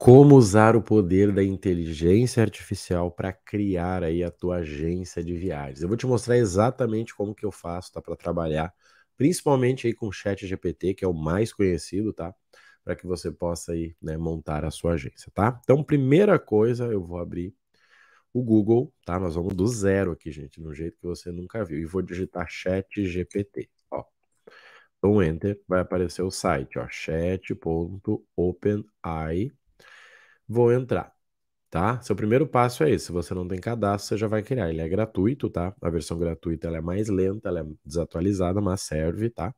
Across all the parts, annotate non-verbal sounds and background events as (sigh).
como usar o poder da inteligência artificial para criar aí a tua agência de viagens. Eu vou te mostrar exatamente como que eu faço, tá, para trabalhar, principalmente aí com o Chat GPT, que é o mais conhecido, tá? Para que você possa aí, né, montar a sua agência, tá? Então, primeira coisa, eu vou abrir o Google, tá? Nós vamos do zero aqui, gente, no jeito que você nunca viu. E vou digitar Chat GPT, ó. Então, enter, vai aparecer o site, ó, chat.openai.com vou entrar. Tá? Seu primeiro passo é esse. Se você não tem cadastro, você já vai criar. Ele é gratuito, tá? A versão gratuita ela é mais lenta, ela é desatualizada, mas serve, tá?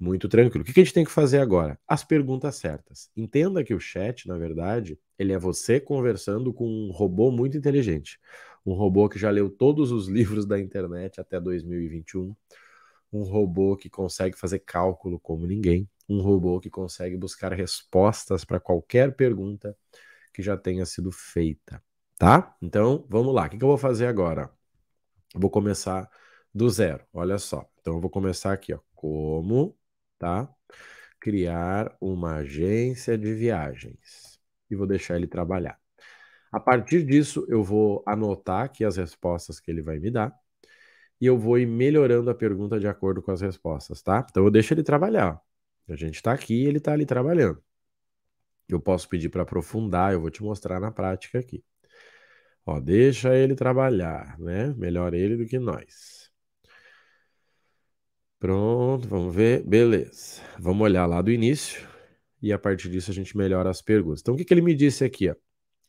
Muito tranquilo. O que a gente tem que fazer agora? As perguntas certas. Entenda que o chat, na verdade, ele é você conversando com um robô muito inteligente. Um robô que já leu todos os (laughs) livros da internet até 2021. Um robô que consegue fazer cálculo como ninguém um robô que consegue buscar respostas para qualquer pergunta que já tenha sido feita, tá? Então, vamos lá. O que, eu vou fazer agora? Eu vou começar do zero, olha só. Então, eu vou começar aqui, ó. Como, tá? Criar uma agência de viagens. E vou deixar ele trabalhar. A partir disso, eu vou anotar aqui as respostas que ele vai me dar e eu vou ir melhorando a pergunta de acordo com as respostas, tá? Então eu deixo ele trabalhar. A gente está aqui e ele está ali trabalhando. Eu posso pedir para aprofundar, eu vou te mostrar na prática aqui. Ó, deixa ele trabalhar, né? Melhor ele do que nós. Pronto, vamos ver. Beleza. Vamos olhar lá do início e a partir disso a gente melhora as perguntas. Então, o que, que ele me disse aqui? Ó?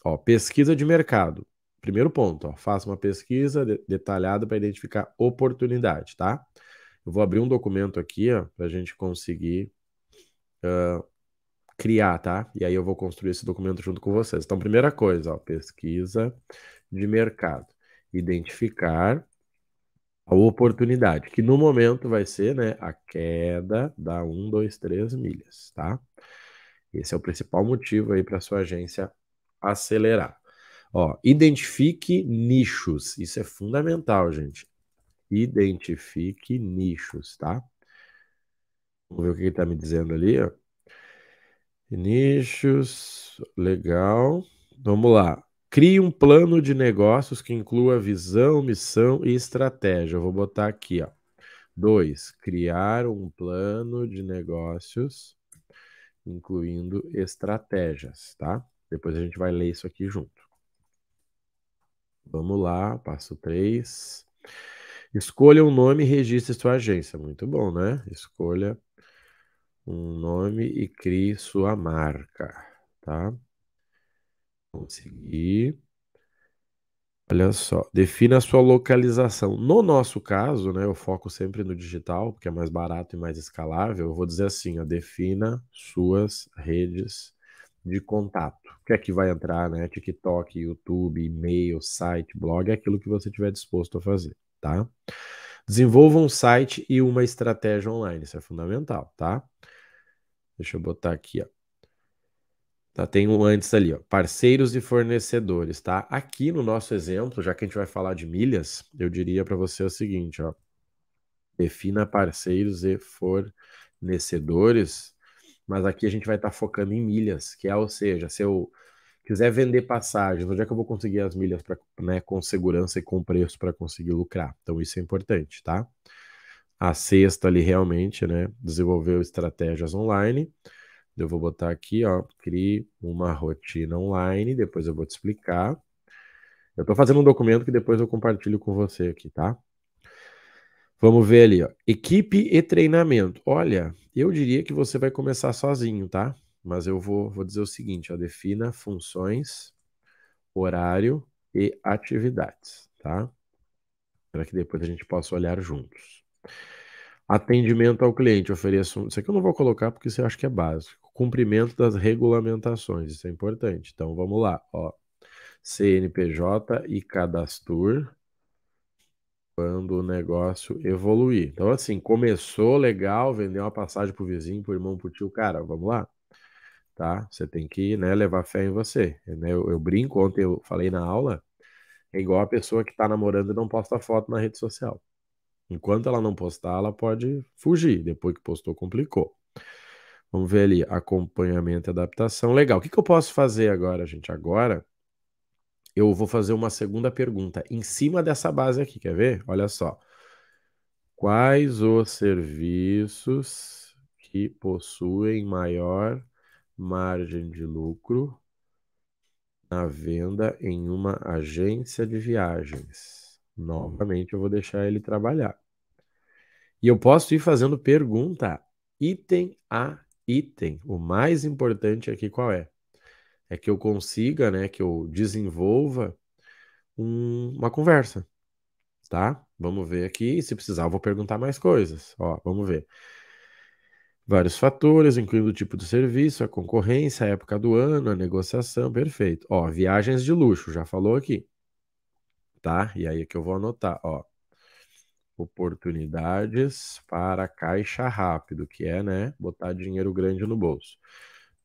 ó pesquisa de mercado. Primeiro ponto, ó, faça uma pesquisa de detalhada para identificar oportunidade, tá? Eu vou abrir um documento aqui para a gente conseguir uh, criar, tá? E aí eu vou construir esse documento junto com vocês. Então, primeira coisa, ó, pesquisa de mercado. Identificar a oportunidade, que no momento vai ser né, a queda da 1, 2, 3 milhas, tá? Esse é o principal motivo aí para sua agência acelerar. Ó, identifique nichos, isso é fundamental, gente. Identifique nichos, tá? Vamos ver o que ele está me dizendo ali. Ó. Nichos, legal. Vamos lá. Crie um plano de negócios que inclua visão, missão e estratégia. Eu vou botar aqui, ó. Dois, criar um plano de negócios, incluindo estratégias, tá? Depois a gente vai ler isso aqui junto. Vamos lá, passo três. Escolha um nome e registre sua agência. Muito bom, né? Escolha um nome e crie sua marca, tá? Consegui. Olha só, defina a sua localização. No nosso caso, né, eu foco sempre no digital, porque é mais barato e mais escalável. Eu vou dizer assim, ó, defina suas redes de contato. O que é que vai entrar, né? TikTok, YouTube, e-mail, site, blog, é aquilo que você tiver disposto a fazer, tá? Tá? Desenvolva um site e uma estratégia online. Isso é fundamental, tá? Deixa eu botar aqui, ó. Tá, tem um antes ali, ó. Parceiros e fornecedores, tá? Aqui no nosso exemplo, já que a gente vai falar de milhas, eu diria para você o seguinte, ó. Defina parceiros e fornecedores, mas aqui a gente vai estar tá focando em milhas, que é, ou seja, seu quiser vender passagens, onde é que eu vou conseguir as milhas pra, né, com segurança e com preço para conseguir lucrar? Então isso é importante, tá? A sexta ali realmente, né, desenvolveu estratégias online. Eu vou botar aqui, ó, crie uma rotina online, depois eu vou te explicar. Eu estou fazendo um documento que depois eu compartilho com você aqui, tá? Vamos ver ali, ó. Equipe e treinamento. Olha, eu diria que você vai começar sozinho, tá? mas eu vou, vou dizer o seguinte: ó, defina funções, horário e atividades, tá? Para que depois a gente possa olhar juntos. Atendimento ao cliente, ofereço. Isso aqui eu não vou colocar porque você acha que é básico. Cumprimento das regulamentações, isso é importante. Então vamos lá, ó. CNPJ e cadastro quando o negócio evoluir. Então, assim, começou legal, vendeu uma passagem pro vizinho, pro irmão, pro tio, cara, vamos lá tá? Você tem que né, levar fé em você. Né? Eu, eu, brinco, ontem eu falei na aula, é igual a pessoa que está namorando e não posta foto na rede social. Enquanto ela não postar, ela pode fugir. Depois que postou, complicou. Vamos ver ali, acompanhamento e adaptação. Legal, o que, que eu posso fazer agora, gente? Agora, eu vou fazer uma segunda pergunta em cima dessa base aqui, quer ver? Olha só. Quais os serviços que possuem maior margem de lucro na venda em uma agência de viagens. Hum. Novamente, eu vou deixar ele trabalhar. E eu posso ir fazendo pergunta, item a item. O mais importante aqui qual é? É que eu consiga, né, que eu desenvolva um, uma conversa, tá? Vamos ver aqui, se precisar eu vou perguntar mais coisas. Ó, vamos ver. Vários fatores, incluindo o tipo de serviço, a concorrência, a época do ano, a negociação, perfeito. Ó, viagens de luxo, já falou aqui. Tá? E aí é que eu vou anotar, ó. Oportunidades para caixa rápido, que é, né, botar dinheiro grande no bolso.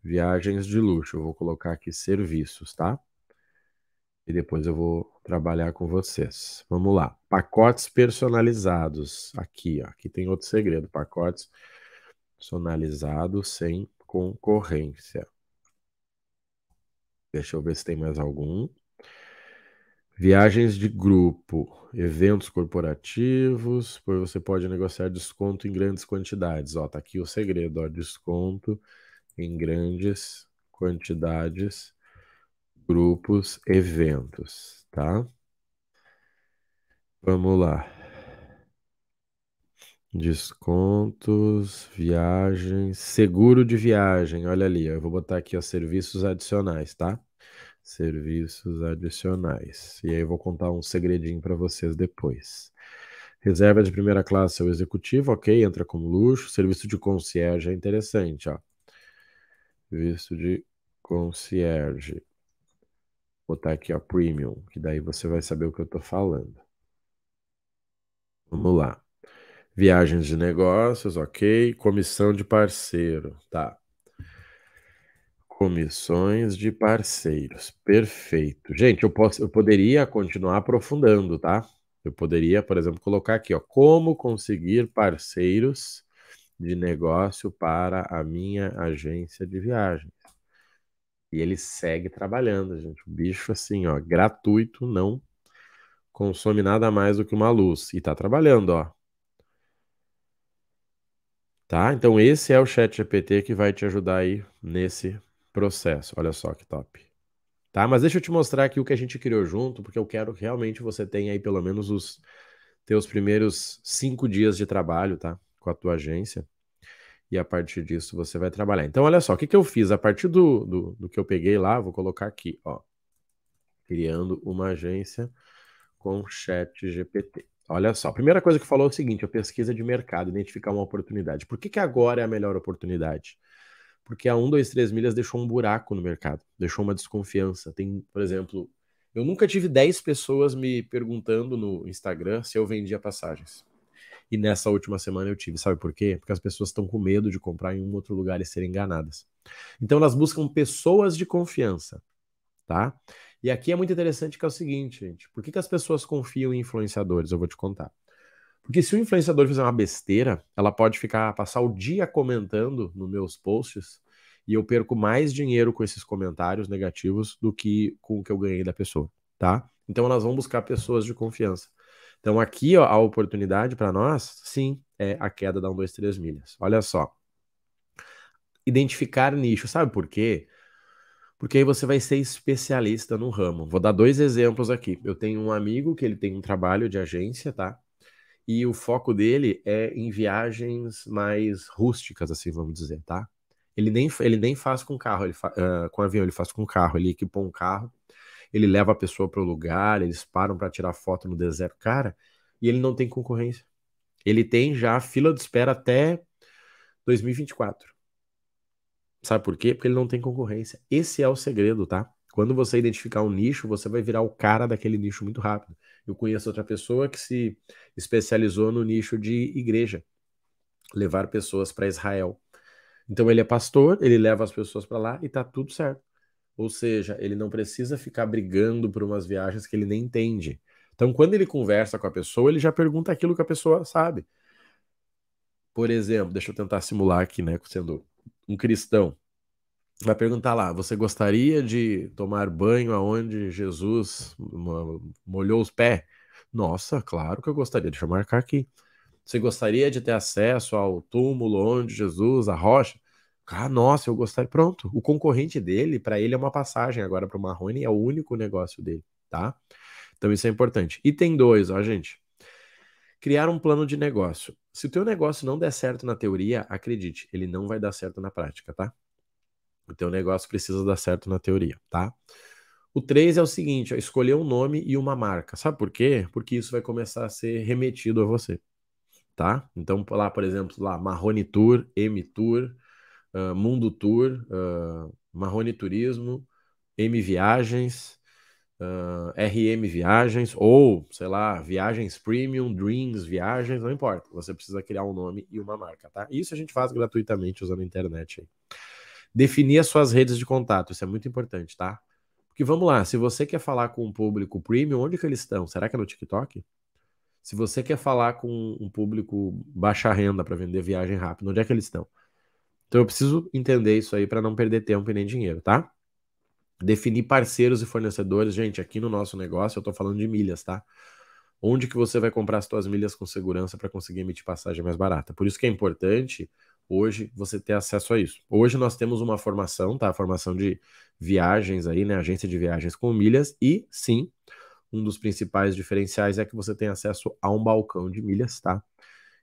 Viagens de luxo, eu vou colocar aqui serviços, tá? E depois eu vou trabalhar com vocês. Vamos lá. Pacotes personalizados, aqui, ó. Aqui tem outro segredo, pacotes personalizados personalizado sem concorrência. Deixa eu ver se tem mais algum. Viagens de grupo, eventos corporativos, pois você pode negociar desconto em grandes quantidades. Ó, tá aqui o segredo, ó, desconto em grandes quantidades, grupos, eventos, tá? Vamos lá. Descontos, viagem, seguro de viagem. Olha ali, eu vou botar aqui, ó, serviços adicionais, tá? Serviços adicionais. E aí eu vou contar um segredinho para vocês depois. Reserva de primeira classe ao executivo, ok, entra como luxo. Serviço de concierge é interessante, ó. Serviço de concierge. Vou botar aqui, ó, premium, que daí você vai saber o que eu tô falando. Vamos lá. Viagens de negócios, ok. Comissão de parceiro, tá. Comissões de parceiros, perfeito. Gente, eu, posso, eu poderia continuar aprofundando, tá? Eu poderia, por exemplo, colocar aqui, ó, como conseguir parceiros de negócio para a minha agência de viagens. E ele segue trabalhando, gente. O bicho, assim, ó, gratuito, não consome nada mais do que uma luz. E tá trabalhando, ó. Tá? Então esse é o Chat GPT que vai te ajudar aí nesse processo. Olha só que top. Tá? Mas deixa eu te mostrar aqui o que a gente criou junto, porque eu quero que realmente você tenha aí pelo menos os teus primeiros cinco dias de trabalho, tá? Com a tua agência. E a partir disso você vai trabalhar. Então, olha só, o que, que eu fiz? A partir do, do, do que eu peguei lá, vou colocar aqui, ó. Criando uma agência com chat GPT. Olha só, a primeira coisa que falou é o seguinte: a pesquisa de mercado, identificar uma oportunidade. Por que, que agora é a melhor oportunidade? Porque a 1, 2, 3 milhas deixou um buraco no mercado, deixou uma desconfiança. Tem, por exemplo, eu nunca tive 10 pessoas me perguntando no Instagram se eu vendia passagens. E nessa última semana eu tive, sabe por quê? Porque as pessoas estão com medo de comprar em um outro lugar e serem enganadas. Então elas buscam pessoas de confiança, tá? E aqui é muito interessante que é o seguinte, gente. Por que, que as pessoas confiam em influenciadores? Eu vou te contar. Porque se o influenciador fizer uma besteira, ela pode ficar passar o dia comentando nos meus posts e eu perco mais dinheiro com esses comentários negativos do que com o que eu ganhei da pessoa, tá? Então elas vão buscar pessoas de confiança. Então aqui ó, a oportunidade para nós, sim, é a queda da 1, 2, 3 milhas. Olha só. Identificar nicho, sabe por quê? porque aí você vai ser especialista no ramo. Vou dar dois exemplos aqui. Eu tenho um amigo que ele tem um trabalho de agência, tá? E o foco dele é em viagens mais rústicas, assim, vamos dizer, tá? Ele nem, ele nem faz com carro, ele fa, uh, com avião, ele faz com carro. Ele equipou um carro, ele leva a pessoa para o lugar, eles param para tirar foto no deserto, cara, e ele não tem concorrência. Ele tem já fila de espera até 2024. Sabe por quê? Porque ele não tem concorrência. Esse é o segredo, tá? Quando você identificar um nicho, você vai virar o cara daquele nicho muito rápido. Eu conheço outra pessoa que se especializou no nicho de igreja, levar pessoas para Israel. Então ele é pastor, ele leva as pessoas para lá e tá tudo certo. Ou seja, ele não precisa ficar brigando por umas viagens que ele nem entende. Então quando ele conversa com a pessoa, ele já pergunta aquilo que a pessoa sabe. Por exemplo, deixa eu tentar simular aqui, né, sendo um cristão, vai perguntar lá: você gostaria de tomar banho aonde Jesus molhou os pés? Nossa, claro que eu gostaria. Deixa eu marcar aqui. Você gostaria de ter acesso ao túmulo onde Jesus, a rocha? Ah, nossa, eu gostaria. Pronto. O concorrente dele, para ele, é uma passagem agora para o Marrone, é o único negócio dele, tá? Então isso é importante. E tem dois, ó, gente. Criar um plano de negócio. Se o teu negócio não der certo na teoria, acredite, ele não vai dar certo na prática, tá? O teu negócio precisa dar certo na teoria, tá? O 3 é o seguinte, escolher um nome e uma marca. Sabe por quê? Porque isso vai começar a ser remetido a você, tá? Então, lá, por exemplo, lá, Marrone Tour, M Tour, uh, Mundo Tour, uh, Marrone Turismo, M Viagens, uh, RM Viagens, ou, sei lá, Viagens Premium, Dreams Viagens, não importa. Você precisa criar um nome e uma marca, tá? Isso a gente faz gratuitamente usando a internet aí. Definir as suas redes de contato, isso é muito importante, tá? Porque vamos lá, se você quer falar com um público premium, onde que eles estão? Será que é no TikTok? Se você quer falar com um público baixa renda para vender viagem rápida, onde é que eles estão? Então eu preciso entender isso aí para não perder tempo e nem dinheiro, tá? Definir parceiros e fornecedores. Gente, aqui no nosso negócio eu estou falando de milhas, tá? Onde que você vai comprar as suas milhas com segurança para conseguir emitir passagem mais barata? Por isso que é importante hoje você ter acesso a isso. Hoje nós temos uma formação, tá? formação de viagens aí, né? Agência de viagens com milhas e sim, um dos principais diferenciais é que você tem acesso a um balcão de milhas, tá?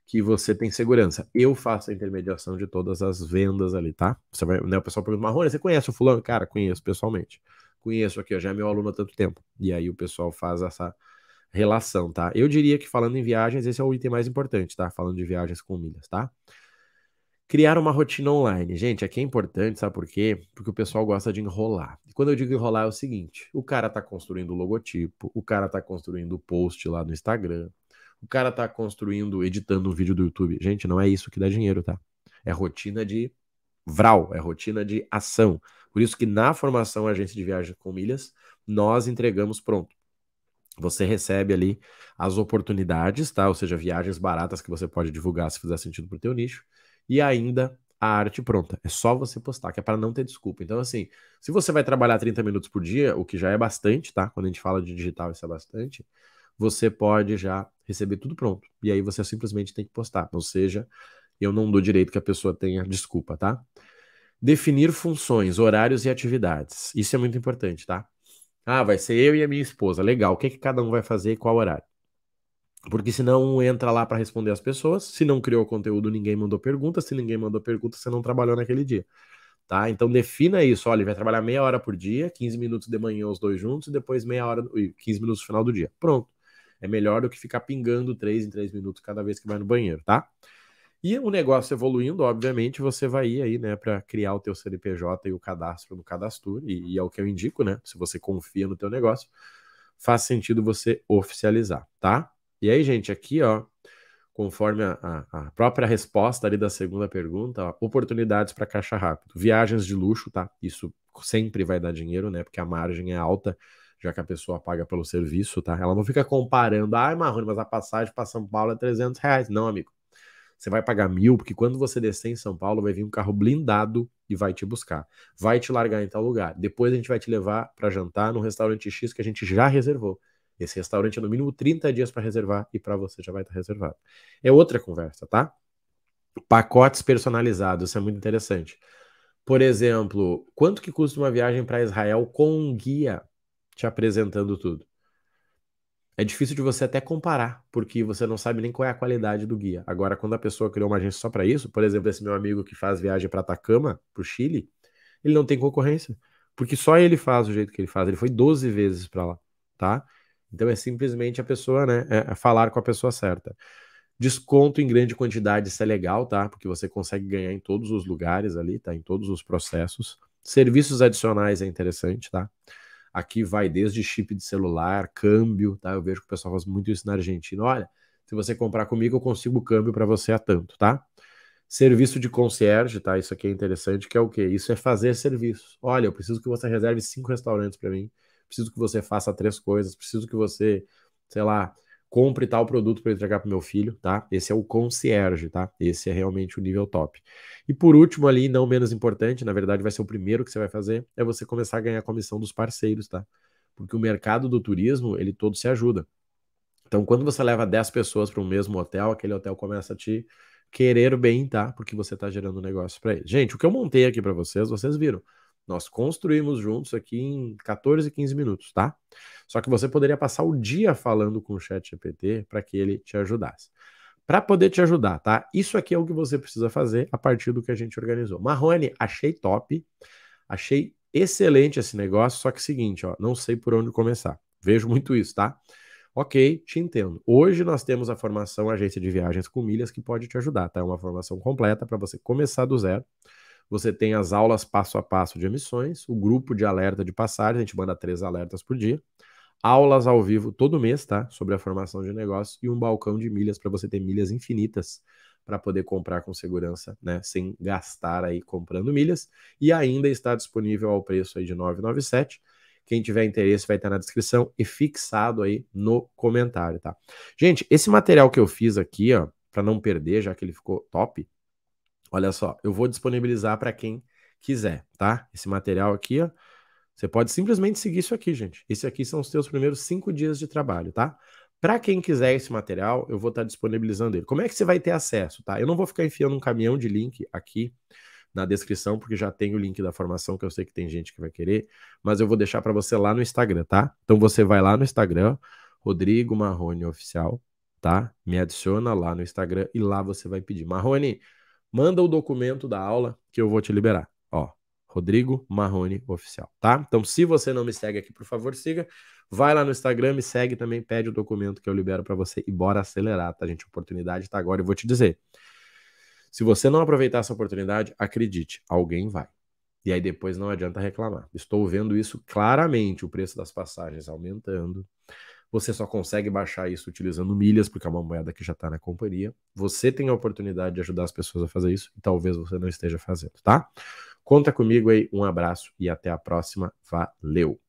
que você tem segurança. Eu faço a intermediação de todas as vendas ali, tá? Você vai, né, o pessoal pergunta, Marrone, você conhece o fulano? Cara, conheço pessoalmente. Conheço aqui, ó, já é meu aluno há tanto tempo. E aí o pessoal faz essa relação, tá? Eu diria que falando em viagens, esse é o item mais importante, tá? Falando de viagens com milhas, tá? Criar uma rotina online. Gente, aqui é importante, sabe por quê? Porque o pessoal gosta de enrolar. E quando eu digo enrolar é o seguinte: o cara tá construindo o logotipo, o cara tá construindo o post lá no Instagram, o cara tá construindo, editando um vídeo do YouTube. Gente, não é isso que dá dinheiro, tá? É rotina de vral, é rotina de ação. Por isso que na formação agência de viagem com milhas, nós entregamos pronto. Você recebe ali as oportunidades, tá? Ou seja, viagens baratas que você pode divulgar se fizer sentido pro teu nicho. E ainda a arte pronta. É só você postar, que é para não ter desculpa. Então, assim, se você vai trabalhar 30 minutos por dia, o que já é bastante, tá? Quando a gente fala de digital, isso é bastante você pode já receber tudo pronto. E aí você simplesmente tem que postar. Ou seja, eu não dou direito que a pessoa tenha desculpa, tá? Definir funções, horários e atividades. Isso é muito importante, tá? Ah, vai ser eu e a minha esposa. Legal. O que, é que cada um vai fazer e qual horário? Porque senão um entra lá para responder as pessoas. Se não criou conteúdo, ninguém mandou pergunta. Se ninguém mandou pergunta, você não trabalhou naquele dia. Tá? Então defina isso. Olha, ele vai trabalhar meia hora por dia, 15 minutos de manhã os dois juntos, e depois meia hora, 15 minutos no final do dia. Pronto. É melhor do que ficar pingando 3 em 3 minutos cada vez que vai no banheiro, tá? E o negócio evoluindo, obviamente, você vai ir aí, né, para criar o teu CNPJ e o cadastro no cadastro, e, e, é o que eu indico, né? Se você confia no teu negócio, faz sentido você oficializar, tá? E aí, gente, aqui, ó, conforme a, a própria resposta ali da segunda pergunta, ó, oportunidades para caixa rápido, viagens de luxo, tá? Isso sempre vai dar dinheiro, né? Porque a margem é alta já que a pessoa paga pelo serviço, tá? Ela não fica comparando, ah, Marrone, mas a passagem para São Paulo é 300 reais. Não, amigo. Você vai pagar mil, porque quando você descer em São Paulo, vai vir um carro blindado e vai te buscar. Vai te largar em tal lugar. Depois a gente vai te levar para jantar no restaurante X que a gente já reservou. Esse restaurante é no mínimo 30 dias para reservar e para você já vai estar tá reservado. É outra conversa, tá? Pacotes personalizados, isso é muito interessante. Por exemplo, quanto que custa uma viagem para Israel com um guia? te apresentando tudo. É difícil de você até comparar, porque você não sabe nem qual é a qualidade do guia. Agora, quando a pessoa criou uma agência só para isso, por exemplo, esse meu amigo que faz viagem para Atacama, para o Chile, ele não tem concorrência, porque só ele faz o jeito que ele faz. Ele foi 12 vezes para lá, tá? Então é simplesmente a pessoa, né, é, é falar com a pessoa certa. Desconto em grande quantidade, isso é legal, tá? Porque você consegue ganhar em todos os lugares ali, tá? Em todos os processos. Serviços adicionais é interessante, tá? Aqui vai desde chip de celular, câmbio, tá? Eu vejo que o pessoal faz muito isso na Argentina. Olha, se você comprar comigo, eu consigo o câmbio para você a tanto, tá? Serviço de concierge, tá? Isso aqui é interessante, que é o quê? Isso é fazer serviço. Olha, eu preciso que você reserve cinco restaurantes para mim, preciso que você faça três coisas, preciso que você, sei lá, compre tal produto para entregar para meu filho, tá? Esse é o concierge, tá? Esse é realmente o nível top. E por último ali, não menos importante, na verdade vai ser o primeiro que você vai fazer, é você começar a ganhar comissão dos parceiros, tá? Porque o mercado do turismo, ele todo se ajuda. Então, quando você leva 10 pessoas para o mesmo hotel, aquele hotel começa a te querer bem, tá? Porque você está gerando negócio para ele. Gente, o que eu montei aqui para vocês, vocês viram. Nós construímos juntos aqui em 14, 15 minutos, tá? Só que você poderia passar o dia falando com o Chat GPT para que ele te ajudasse. Para poder te ajudar, tá? Isso aqui é o que você precisa fazer a partir do que a gente organizou. Marrone, achei top. Achei excelente esse negócio, só que é seguinte, ó, não sei por onde começar. Vejo muito isso, tá? Ok, te entendo. Hoje nós temos a formação Agência de Viagens com Milhas que pode te ajudar, tá? É uma formação completa para você começar do zero você tem as aulas passo a passo de emissões, o grupo de alerta de passagem, a gente manda três alertas por dia, aulas ao vivo todo mês, tá? Sobre a formação de negócios e um balcão de milhas para você ter milhas infinitas para poder comprar com segurança, né, sem gastar aí comprando milhas, e ainda está disponível ao preço aí de 997. Quem tiver interesse vai estar na descrição e fixado aí no comentário, tá? Gente, esse material que eu fiz aqui, ó, para não perder, já que ele ficou top, Olha só, eu vou disponibilizar para quem quiser, tá? Esse material aqui, ó. Você pode simplesmente seguir isso aqui, gente. Esse aqui são os seus primeiros cinco dias de trabalho, tá? Para quem quiser esse material, eu vou estar tá disponibilizando ele. Como é que você vai ter acesso, tá? Eu não vou ficar enfiando um caminhão de link aqui na descrição, porque já tem o link da formação que eu sei que tem gente que vai querer, mas eu vou deixar para você lá no Instagram, tá? Então você vai lá no Instagram, Rodrigo Marrone Oficial, tá? Me adiciona lá no Instagram e lá você vai pedir. Marrone, manda o documento da aula que eu vou te liberar. Ó, Rodrigo Marrone Oficial, tá? Então, se você não me segue aqui, por favor, siga. Vai lá no Instagram, me segue também, pede o documento que eu libero para você e bora acelerar, tá, gente? A oportunidade tá agora e vou te dizer. Se você não aproveitar essa oportunidade, acredite, alguém vai. E aí depois não adianta reclamar. Estou vendo isso claramente, o preço das passagens aumentando, você só consegue baixar isso utilizando milhas, porque é uma moeda que já está na companhia. Você tem a oportunidade de ajudar as pessoas a fazer isso e talvez você não esteja fazendo, tá? Conta comigo aí, um abraço e até a próxima. Valeu!